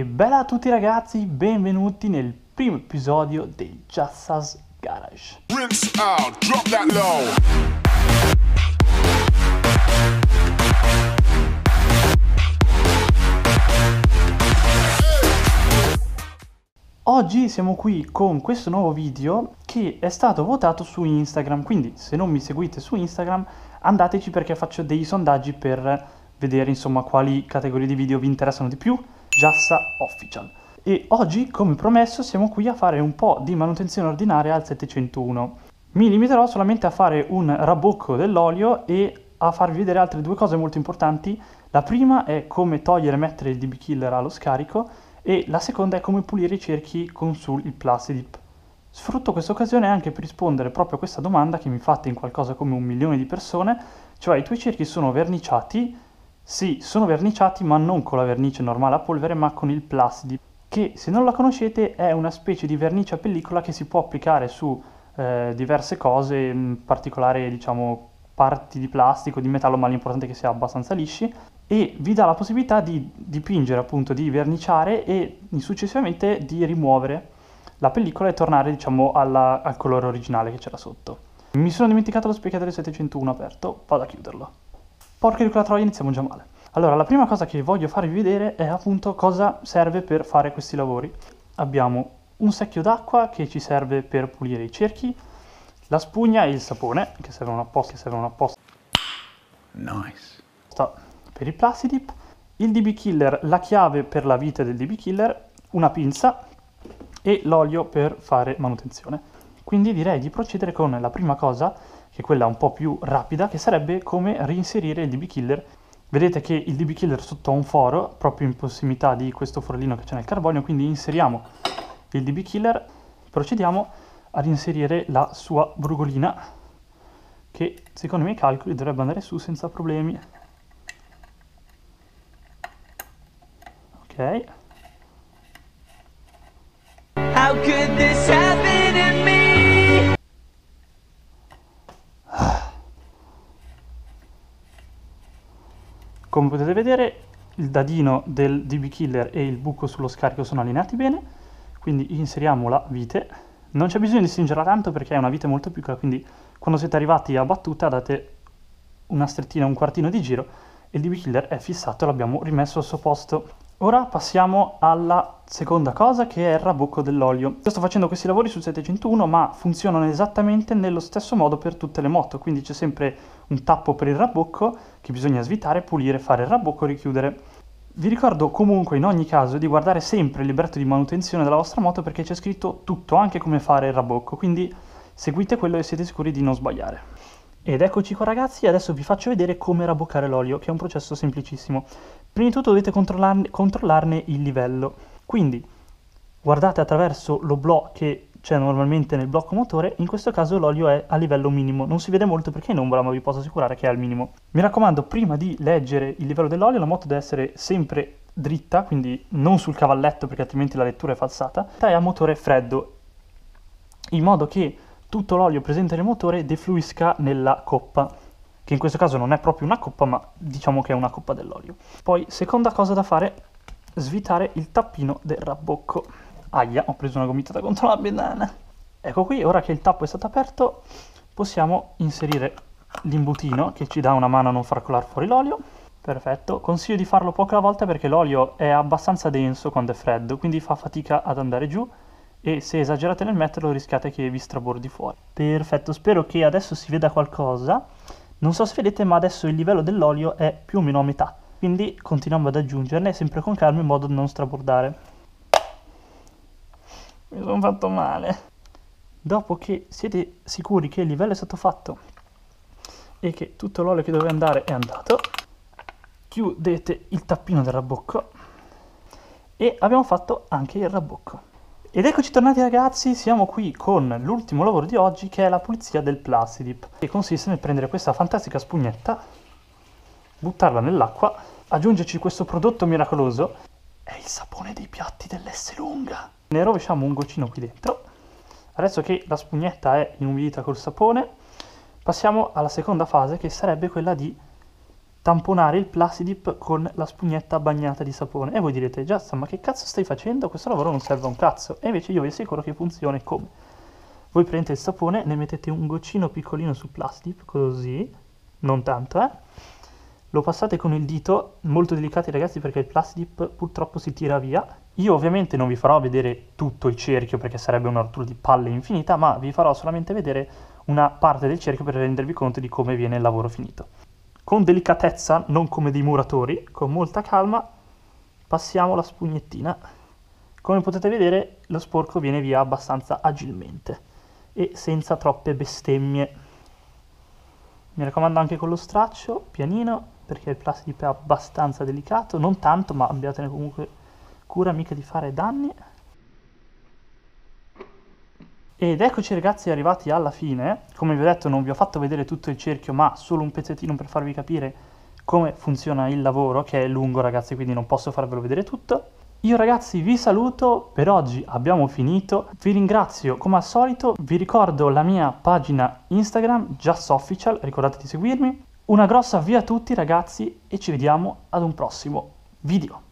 E bella a tutti ragazzi, benvenuti nel primo episodio del Jazzas Garage. Oggi siamo qui con questo nuovo video che è stato votato su Instagram, quindi se non mi seguite su Instagram andateci perché faccio dei sondaggi per vedere insomma quali categorie di video vi interessano di più Giassa Official. E oggi, come promesso, siamo qui a fare un po' di manutenzione ordinaria al 701. Mi limiterò solamente a fare un rabocco dell'olio e a farvi vedere altre due cose molto importanti. La prima è come togliere e mettere il DB Killer allo scarico e la seconda è come pulire i cerchi con sul il Plastidip. Sfrutto questa occasione anche per rispondere proprio a questa domanda che mi fate in qualcosa come un milione di persone, cioè i tuoi cerchi sono verniciati sì, sono verniciati ma non con la vernice normale a polvere ma con il Plasdi che se non la conoscete è una specie di vernice a pellicola che si può applicare su eh, diverse cose, in particolare diciamo parti di plastico, di metallo, ma l'importante è che sia abbastanza lisci e vi dà la possibilità di dipingere, appunto di verniciare e successivamente di rimuovere la pellicola e tornare diciamo alla, al colore originale che c'era sotto. Mi sono dimenticato lo specchiatore 701 aperto, vado a chiuderlo. Porca di quella troia, iniziamo già male. Allora, la prima cosa che voglio farvi vedere è appunto cosa serve per fare questi lavori. Abbiamo un secchio d'acqua che ci serve per pulire i cerchi, la spugna e il sapone, che servono apposta, che servono apposta. Nice. Per i plastidip, il DB Killer, la chiave per la vita del DB Killer, una pinza e l'olio per fare manutenzione. Quindi direi di procedere con la prima cosa che è quella un po' più rapida, che sarebbe come reinserire il DB killer. Vedete che il DB killer sotto a un foro, proprio in prossimità di questo forellino che c'è nel carbonio, quindi inseriamo il DB killer, procediamo a reinserire la sua brugolina, che secondo i miei calcoli dovrebbe andare su senza problemi. Ok. How could this happen? Come potete vedere il dadino del DB Killer e il buco sullo scarico sono allineati bene, quindi inseriamo la vite. Non c'è bisogno di stringerla tanto perché è una vite molto piccola, quindi quando siete arrivati a battuta date una strettina, un quartino di giro e il DB Killer è fissato e l'abbiamo rimesso al suo posto. Ora passiamo alla seconda cosa che è il rabocco dell'olio. Io sto facendo questi lavori sul 701 ma funzionano esattamente nello stesso modo per tutte le moto, quindi c'è sempre un tappo per il rabocco che bisogna svitare, pulire, fare il rabucco, richiudere. Vi ricordo comunque in ogni caso di guardare sempre il libretto di manutenzione della vostra moto perché c'è scritto tutto, anche come fare il rabocco, quindi seguite quello e siete sicuri di non sbagliare. Ed eccoci qua ragazzi, adesso vi faccio vedere come raboccare l'olio, che è un processo semplicissimo prima di tutto dovete controllarne, controllarne il livello. Quindi guardate attraverso lo blò che c'è normalmente nel blocco motore, in questo caso l'olio è a livello minimo, non si vede molto perché è in ombra ma vi posso assicurare che è al minimo. Mi raccomando prima di leggere il livello dell'olio la moto deve essere sempre dritta, quindi non sul cavalletto perché altrimenti la lettura è falsata, e a motore freddo, in modo che tutto l'olio presente nel motore defluisca nella coppa che in questo caso non è proprio una coppa, ma diciamo che è una coppa dell'olio. Poi, seconda cosa da fare, svitare il tappino del rabbocco. Aia, ho preso una gomitata contro la banana. Ecco qui, ora che il tappo è stato aperto, possiamo inserire l'imbutino che ci dà una mano a non far colare fuori l'olio. Perfetto, consiglio di farlo poco alla volta perché l'olio è abbastanza denso quando è freddo, quindi fa fatica ad andare giù e se esagerate nel metterlo rischiate che vi strabordi fuori. Perfetto, spero che adesso si veda qualcosa. Non so se vedete ma adesso il livello dell'olio è più o meno a metà, quindi continuiamo ad aggiungerne sempre con calma in modo da non strabordare. Mi sono fatto male. Dopo che siete sicuri che il livello è stato fatto e che tutto l'olio che doveva andare è andato, chiudete il tappino del rabocco e abbiamo fatto anche il rabocco. Ed eccoci tornati ragazzi, siamo qui con l'ultimo lavoro di oggi che è la pulizia del Plastidip che consiste nel prendere questa fantastica spugnetta, buttarla nell'acqua, aggiungerci questo prodotto miracoloso è il sapone dei piatti dell'S lunga ne rovesciamo un goccino qui dentro adesso che la spugnetta è inumidita col sapone passiamo alla seconda fase che sarebbe quella di tamponare il plastidip con la spugnetta bagnata di sapone. E voi direte, Giazza, ma che cazzo stai facendo? Questo lavoro non serve a un cazzo. E invece io vi assicuro che funziona come. Voi prendete il sapone, ne mettete un goccino piccolino su plastidip, così, non tanto, eh? Lo passate con il dito, molto delicati ragazzi perché il plastidip purtroppo si tira via. Io ovviamente non vi farò vedere tutto il cerchio perché sarebbe un arturo di palle infinita, ma vi farò solamente vedere una parte del cerchio per rendervi conto di come viene il lavoro finito. Con delicatezza, non come dei muratori, con molta calma, passiamo la spugnettina. Come potete vedere, lo sporco viene via abbastanza agilmente e senza troppe bestemmie. Mi raccomando anche con lo straccio, pianino, perché il plastico è abbastanza delicato, non tanto, ma abbiatene comunque cura mica di fare danni. Ed eccoci ragazzi arrivati alla fine, come vi ho detto non vi ho fatto vedere tutto il cerchio ma solo un pezzettino per farvi capire come funziona il lavoro che è lungo ragazzi quindi non posso farvelo vedere tutto. Io ragazzi vi saluto, per oggi abbiamo finito, vi ringrazio come al solito, vi ricordo la mia pagina Instagram, JustOfficial, ricordate di seguirmi. Una grossa via a tutti ragazzi e ci vediamo ad un prossimo video.